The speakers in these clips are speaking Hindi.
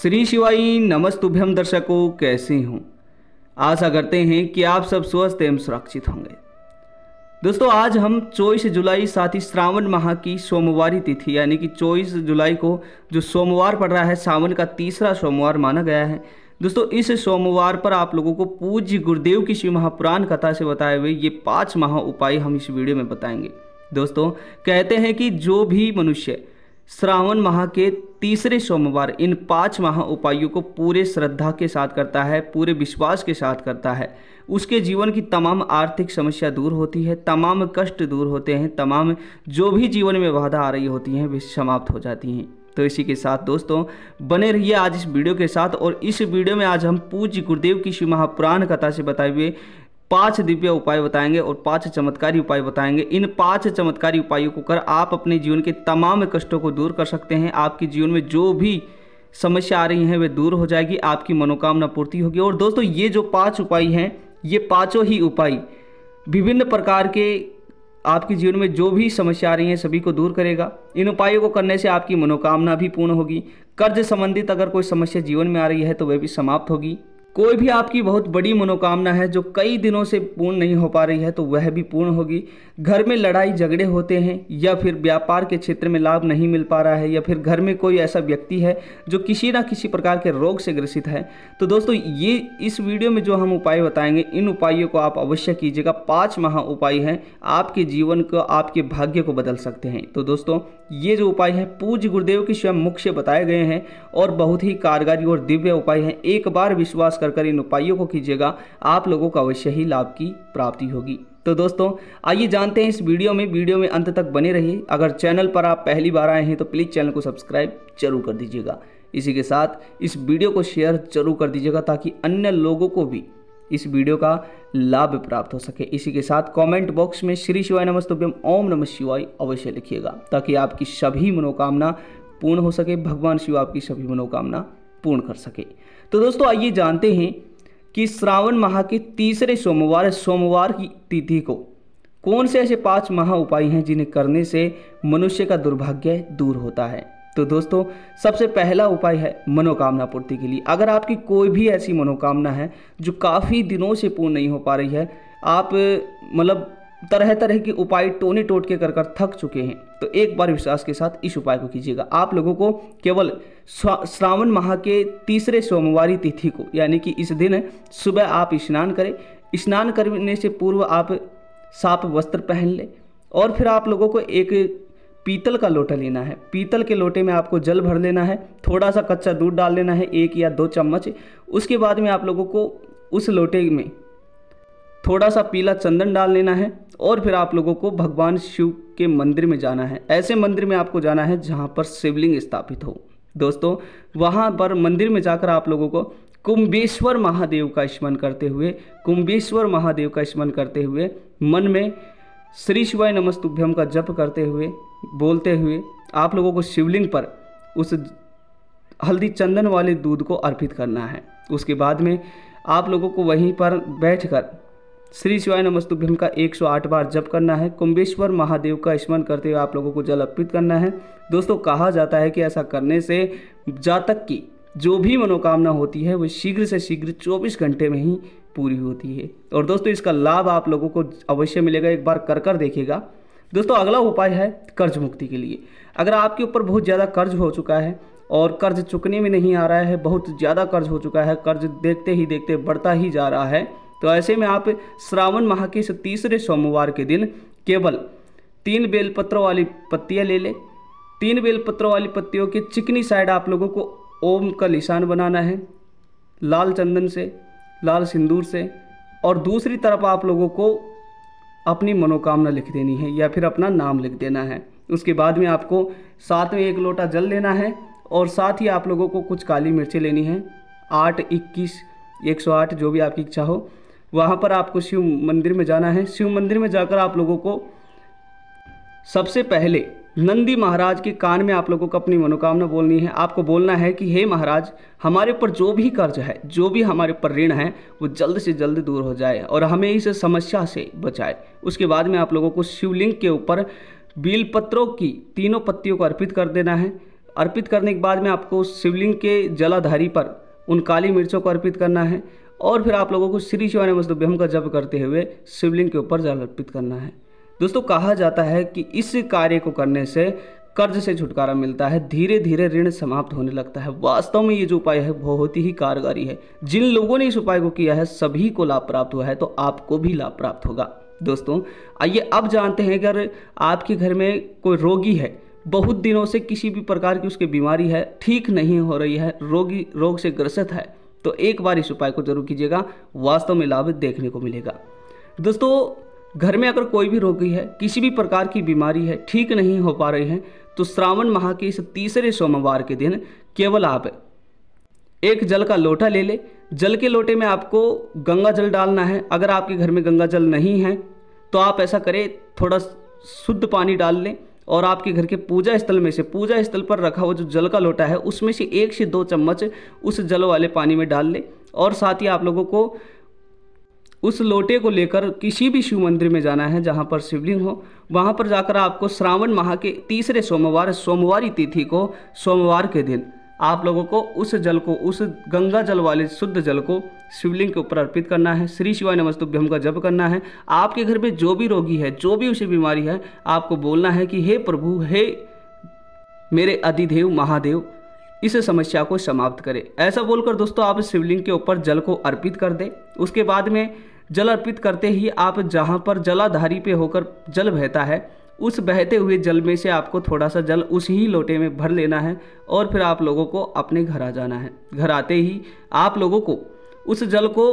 श्री शिवाई नमस्तुभ्यम दर्शकों कैसे हूँ आशा करते हैं कि आप सब स्वस्थ एवं सुरक्षित होंगे दोस्तों आज हम चौबीस जुलाई साथ ही श्रावण माह की सोमवारी तिथि यानी कि चौबीस जुलाई को जो सोमवार पड़ रहा है सावन का तीसरा सोमवार माना गया है दोस्तों इस सोमवार पर आप लोगों को पूज्य गुरुदेव की शिव महापुराण कथा से बताए हुए ये पाँच महा उपाय हम इस वीडियो में बताएंगे दोस्तों कहते हैं कि जो भी मनुष्य श्रावण माह के तीसरे सोमवार इन पांच माह उपायों को पूरे श्रद्धा के साथ करता है पूरे विश्वास के साथ करता है उसके जीवन की तमाम आर्थिक समस्या दूर होती है तमाम कष्ट दूर होते हैं तमाम जो भी जीवन में बाधा आ रही होती हैं वे समाप्त हो जाती हैं तो इसी के साथ दोस्तों बने रहिए आज इस वीडियो के साथ और इस वीडियो में आज हम पूज्य गुरुदेव की श्री महापुराण कथा से बताए हुए पांच दिव्य उपाय बताएंगे और पांच चमत्कारी उपाय बताएंगे इन पांच चमत्कारी उपायों को कर आप अपने जीवन के तमाम कष्टों को दूर कर सकते हैं आपके जीवन में जो भी समस्या आ रही है वे दूर हो जाएगी आपकी मनोकामना पूर्ति होगी और दोस्तों ये जो पाँच उपाय हैं ये पाँचों ही उपाय विभिन्न प्रकार के आपके जीवन में जो भी समस्या आ रही है सभी को दूर करेगा इन उपायों को करने से आपकी मनोकामना भी पूर्ण होगी कर्ज संबंधित अगर कोई समस्या जीवन में आ रही है तो वह भी समाप्त होगी कोई भी आपकी बहुत बड़ी मनोकामना है जो कई दिनों से पूर्ण नहीं हो पा रही है तो वह भी पूर्ण होगी घर में लड़ाई झगड़े होते हैं या फिर व्यापार के क्षेत्र में लाभ नहीं मिल पा रहा है या फिर घर में कोई ऐसा व्यक्ति है जो किसी ना किसी प्रकार के रोग से ग्रसित है तो दोस्तों ये इस वीडियो में जो हम उपाय बताएंगे इन उपायों को आप अवश्य कीजिएगा पाँच महा उपाय हैं आपके जीवन को आपके भाग्य को बदल सकते हैं तो दोस्तों ये जो उपाय है पूज्य गुरुदेव के स्वयं मुख्य बताए गए हैं और बहुत ही कारगारी और दिव्य उपाय हैं एक बार विश्वास कर कर इन उपायों को कीजिएगा आप लोगों को अवश्य ही लाभ की प्राप्ति होगी तो दोस्तों आइए जानते हैं इस वीडियो में वीडियो में अंत तक बने रहिए अगर चैनल पर आप पहली बार आए हैं तो प्लीज़ चैनल को सब्सक्राइब जरूर कर दीजिएगा इसी के साथ इस वीडियो को शेयर जरूर कर दीजिएगा ताकि अन्य लोगों को भी इस वीडियो का लाभ प्राप्त हो सके इसी के साथ कमेंट बॉक्स में श्री शिवाय नमस्तुभ्यम ओम नमः शिवाय अवश्य लिखिएगा ताकि आपकी सभी मनोकामना पूर्ण हो सके भगवान शिव आपकी सभी मनोकामना पूर्ण कर सके तो दोस्तों आइए जानते हैं कि श्रावण माह के तीसरे सोमवार सोमवार की तिथि को कौन से ऐसे पांच महा उपाय हैं जिन्हें करने से मनुष्य का दुर्भाग्य दूर होता है तो दोस्तों सबसे पहला उपाय है मनोकामना पूर्ति के लिए अगर आपकी कोई भी ऐसी मनोकामना है जो काफ़ी दिनों से पूर्ण नहीं हो पा रही है आप मतलब तरह तरह के उपाय टोने टोट के कर कर थक चुके हैं तो एक बार विश्वास के साथ इस उपाय को कीजिएगा आप लोगों को केवल श्रावण माह के तीसरे सोमवार तिथि को यानी कि इस दिन सुबह आप स्नान करें स्नान करने से पूर्व आप साफ वस्त्र पहन लें और फिर आप लोगों को एक पीतल का लोटा लेना है पीतल के लोटे में आपको जल भर लेना है थोड़ा सा कच्चा दूध डाल लेना है एक या दो चम्मच उसके बाद में आप लोगों को उस लोटे में थोड़ा सा पीला चंदन डाल लेना है और फिर आप लोगों को भगवान शिव के मंदिर में जाना है ऐसे मंदिर में आपको जाना है जहाँ पर शिवलिंग स्थापित हो दोस्तों वहाँ पर मंदिर में जाकर आप लोगों को कुंभेश्वर महादेव का स्मरण करते हुए कुंभेश्वर महादेव का स्मरण करते हुए मन में श्री शिवाय नमस्तुभ्यम का जप करते हुए बोलते हुए आप लोगों को शिवलिंग पर उस हल्दी चंदन वाले दूध को अर्पित करना है उसके बाद में आप लोगों को वहीं पर बैठकर श्री शिवाय नमस्तुभ्यम का 108 बार जप करना है कुंभेश्वर महादेव का स्मरण करते हुए आप लोगों को जल अर्पित करना है दोस्तों कहा जाता है कि ऐसा करने से जातक की जो भी मनोकामना होती है वो शीघ्र से शीघ्र 24 घंटे में ही पूरी होती है और दोस्तों इसका लाभ आप लोगों को अवश्य मिलेगा एक बार कर कर देखेगा दोस्तों अगला उपाय है कर्ज मुक्ति के लिए अगर आपके ऊपर बहुत ज़्यादा कर्ज हो चुका है और कर्ज चुकने में नहीं आ रहा है बहुत ज़्यादा कर्ज हो चुका है कर्ज देखते ही देखते बढ़ता ही जा रहा है तो ऐसे में आप श्रावण माह के तीसरे सोमवार के दिन केवल तीन बेलपत्रों वाली पत्तियाँ ले लें तीन बेलपत्रों वाली पत्तियों की चिकनी साइड आप लोगों को ओम का निशान बनाना है लाल चंदन से लाल सिंदूर से और दूसरी तरफ आप लोगों को अपनी मनोकामना लिख देनी है या फिर अपना नाम लिख देना है उसके बाद में आपको साथ में एक लोटा जल लेना है और साथ ही आप लोगों को कुछ काली मिर्ची लेनी है आठ इक्कीस एक सौ आठ जो भी आपकी इच्छा हो वहाँ पर आपको शिव मंदिर में जाना है शिव मंदिर में जाकर आप लोगों को सबसे पहले नंदी महाराज के कान में आप लोगों को अपनी मनोकामना बोलनी है आपको बोलना है कि हे महाराज हमारे ऊपर जो भी कर्ज है जो भी हमारे ऊपर ऋण है वो जल्द से जल्द दूर हो जाए और हमें इस समस्या से बचाए उसके बाद में आप लोगों को शिवलिंग के ऊपर बिलपत्रों की तीनों पत्तियों को अर्पित कर देना है अर्पित करने के बाद में आपको शिवलिंग के जलाधारी पर उन काली मिर्चों को अर्पित करना है और फिर आप लोगों को श्री शिवाय नमस्तभ्यम का जप करते हुए शिवलिंग के ऊपर जल अर्पित करना है दोस्तों कहा जाता है कि इस कार्य को करने से कर्ज से छुटकारा मिलता है धीरे धीरे ऋण समाप्त होने लगता है वास्तव में ये जो उपाय है बहुत ही कारगरी है जिन लोगों ने इस उपाय को किया है सभी को लाभ प्राप्त हुआ है तो आपको भी लाभ प्राप्त होगा दोस्तों आइए अब जानते हैं अगर आपके घर में कोई रोगी है बहुत दिनों से किसी भी प्रकार की उसकी बीमारी है ठीक नहीं हो रही है रोगी रोग से ग्रसित है तो एक बार इस उपाय को जरूर कीजिएगा वास्तव में लाभ देखने को मिलेगा दोस्तों घर में अगर कोई भी रोगी है किसी भी प्रकार की बीमारी है ठीक नहीं हो पा रही है तो श्रावण माह के इस तीसरे सोमवार के दिन केवल आप एक जल का लोटा ले ले जल के लोटे में आपको गंगा जल डालना है अगर आपके घर में गंगा जल नहीं है तो आप ऐसा करें थोड़ा शुद्ध पानी डाल लें और आपके घर के पूजा स्थल में से पूजा स्थल पर रखा हुआ जो जल का लोटा है उसमें से एक से दो चम्मच उस जल वाले पानी में डाल लें और साथ ही आप लोगों को उस लोटे को लेकर किसी भी शिव मंदिर में जाना है जहाँ पर शिवलिंग हो वहाँ पर जाकर आपको श्रावण माह के तीसरे सोमवार सोमवारी तिथि को सोमवार के दिन आप लोगों को उस जल को उस गंगा जल वाले शुद्ध जल को शिवलिंग के ऊपर अर्पित करना है श्री शिवाय नमस्तुभ्यम का जप करना है आपके घर में जो भी रोगी है जो भी उसे बीमारी है आपको बोलना है कि हे प्रभु हे मेरे अधिदेव महादेव इस समस्या को समाप्त करें ऐसा बोलकर दोस्तों आप शिवलिंग के ऊपर जल को अर्पित कर दें उसके बाद में जल अर्पित करते ही आप जहाँ पर जलाधारी पे होकर जल बहता है उस बहते हुए जल में से आपको थोड़ा सा जल उस ही लोटे में भर लेना है और फिर आप लोगों को अपने घर आ जाना है घर आते ही आप लोगों को उस जल को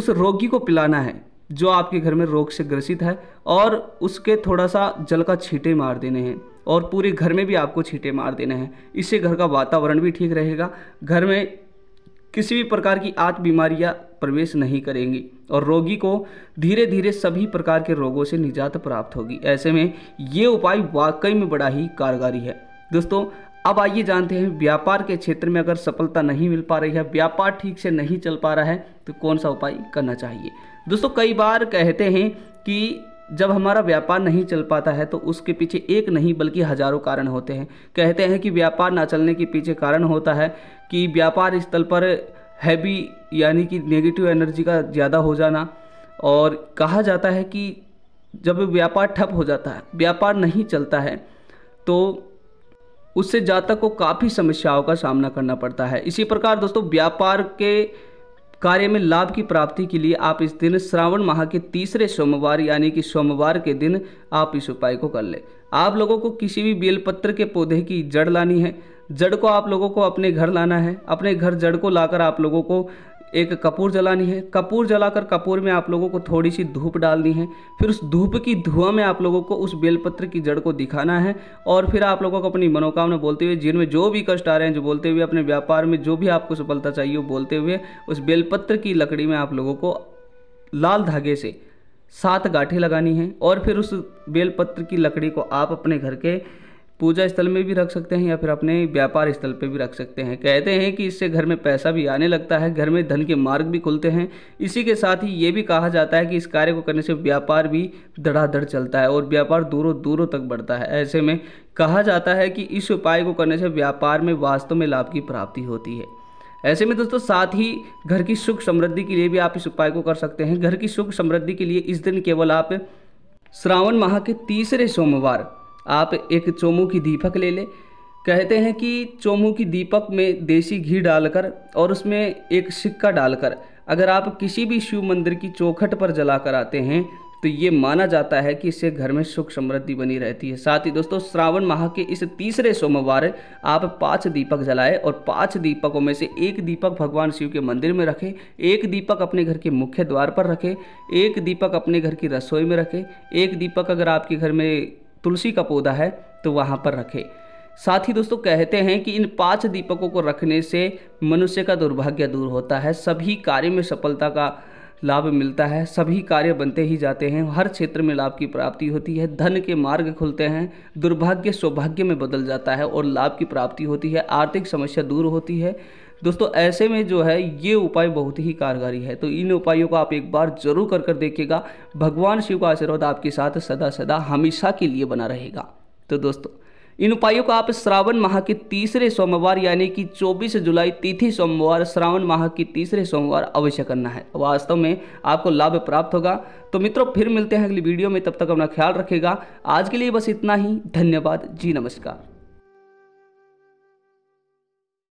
उस रोगी को पिलाना है जो आपके घर में रोग से ग्रसित है और उसके थोड़ा सा जल का छींटे मार देने हैं और पूरे घर में भी आपको छींटे मार देने हैं इससे घर का वातावरण भी ठीक रहेगा घर में किसी भी प्रकार की आत बीमारियाँ प्रवेश नहीं करेंगी और रोगी को धीरे धीरे सभी प्रकार के रोगों से निजात प्राप्त होगी ऐसे में ये उपाय वाकई में बड़ा ही कारगारी है दोस्तों अब आइए जानते हैं व्यापार के क्षेत्र में अगर सफलता नहीं मिल पा रही है व्यापार ठीक से नहीं चल पा रहा है तो कौन सा उपाय करना चाहिए दोस्तों कई बार कहते हैं कि जब हमारा व्यापार नहीं चल पाता है तो उसके पीछे एक नहीं बल्कि हजारों कारण होते हैं कहते हैं कि व्यापार ना चलने के पीछे कारण होता है कि व्यापार स्थल पर हैवी यानी कि नेगेटिव एनर्जी का ज़्यादा हो जाना और कहा जाता है कि जब व्यापार ठप हो जाता है व्यापार नहीं चलता है तो उससे जातक को काफ़ी समस्याओं का सामना करना पड़ता है इसी प्रकार दोस्तों व्यापार के कार्य में लाभ की प्राप्ति के लिए आप इस दिन श्रावण माह के तीसरे सोमवार यानी कि सोमवार के दिन आप इस उपाय को कर लें आप लोगों को किसी भी बेलपत्र के पौधे की जड़ लानी है जड़ को आप लोगों को अपने घर लाना है अपने घर जड़ को लाकर आप लोगों को एक कपूर जलानी है कपूर जलाकर कपूर में आप लोगों को थोड़ी सी धूप डालनी है फिर उस धूप की धुआं में आप लोगों को उस बेलपत्र की जड़ को दिखाना है और फिर आप लोगों को अपनी मनोकामना बोलते हुए जीवन में जो भी कष्ट आ रहे हैं जो बोलते हुए अपने व्यापार में जो भी आपको सफलता चाहिए वो बोलते हुए उस बेलपत्र की लकड़ी में आप लोगों को लाल धागे से सात गाठी लगानी है और फिर उस बेलपत्र की लकड़ी को आप अपने घर के पूजा स्थल में भी रख सकते हैं या फिर अपने व्यापार स्थल पे भी रख सकते हैं कहते हैं कि इससे घर में पैसा भी आने लगता है घर में धन के मार्ग भी खुलते हैं इसी के साथ ही ये भी कहा जाता है कि इस कार्य को करने से व्यापार भी धड़ाधड़ चलता है और व्यापार दूरों दूरों तक बढ़ता है ऐसे में कहा जाता है कि इस उपाय को करने से व्यापार में वास्तव में लाभ की प्राप्ति होती है ऐसे में दोस्तों साथ ही घर की सुख समृद्धि के लिए भी आप इस उपाय को कर सकते हैं घर की सुख समृद्धि के लिए इस दिन केवल आप श्रावण माह के तीसरे सोमवार आप एक चोमू की दीपक ले लें कहते हैं कि चोमू की दीपक में देसी घी डालकर और उसमें एक सिक्का डालकर अगर आप किसी भी शिव मंदिर की चौखट पर जला कर आते हैं तो ये माना जाता है कि इससे घर में सुख समृद्धि बनी रहती है साथ ही दोस्तों श्रावण माह के इस तीसरे सोमवार आप पांच दीपक जलाएं और पांच दीपकों में से एक दीपक भगवान शिव के मंदिर में रखें एक दीपक अपने घर के मुख्य द्वार पर रखें एक दीपक अपने घर की रसोई में रखें एक दीपक अगर आपके घर में तुलसी का पौधा है तो वहाँ पर रखें साथ ही दोस्तों कहते हैं कि इन पांच दीपकों को रखने से मनुष्य का दुर्भाग्य दूर होता है सभी कार्य में सफलता का लाभ मिलता है सभी कार्य बनते ही जाते हैं हर क्षेत्र में लाभ की प्राप्ति होती है धन के मार्ग खुलते हैं दुर्भाग्य सौभाग्य में बदल जाता है और लाभ की प्राप्ति होती है आर्थिक समस्या दूर होती है दोस्तों ऐसे में जो है ये उपाय बहुत ही कारगारी है तो इन उपायों को आप एक बार जरूर कर कर देखिएगा भगवान शिव का आशीर्वाद आपके साथ सदा सदा हमेशा के लिए बना रहेगा तो दोस्तों इन उपायों का आप श्रावण माह के तीसरे सोमवार यानी कि 24 जुलाई तिथि सोमवार श्रावण माह के तीसरे सोमवार अवश्य करना है वास्तव में आपको लाभ प्राप्त होगा तो मित्रों फिर मिलते हैं अगली वीडियो में तब तक अपना ख्याल रखेगा आज के लिए बस इतना ही धन्यवाद जी नमस्कार